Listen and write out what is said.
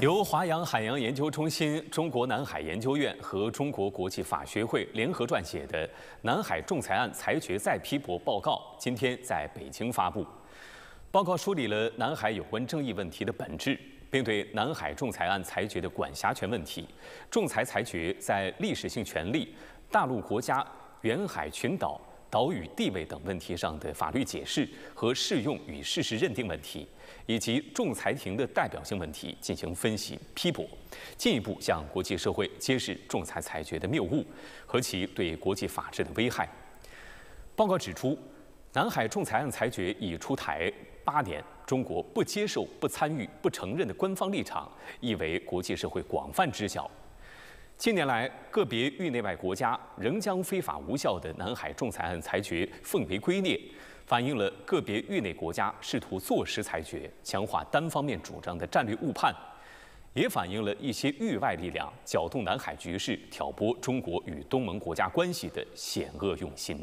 由华阳海洋研究中心、中国南海研究院和中国国际法学会联合撰写的《南海仲裁案裁决再批驳报告》今天在北京发布。报告梳理了南海有关争议问题的本质，并对南海仲裁案裁决的管辖权问题、仲裁裁决在历史性权利、大陆国家、远海群岛。岛屿地位等问题上的法律解释和适用与事实认定问题，以及仲裁庭的代表性问题进行分析批驳，进一步向国际社会揭示仲裁裁决的谬误和其对国际法治的危害。报告指出，南海仲裁案裁决已出台八年，中国不接受、不参与、不承认的官方立场亦为国际社会广泛知晓。近年来，个别域内外国家仍将非法无效的南海仲裁案裁决奉为圭臬，反映了个别域内国家试图坐实裁决、强化单方面主张的战略误判，也反映了一些域外力量搅动南海局势、挑拨中国与东盟国家关系的险恶用心。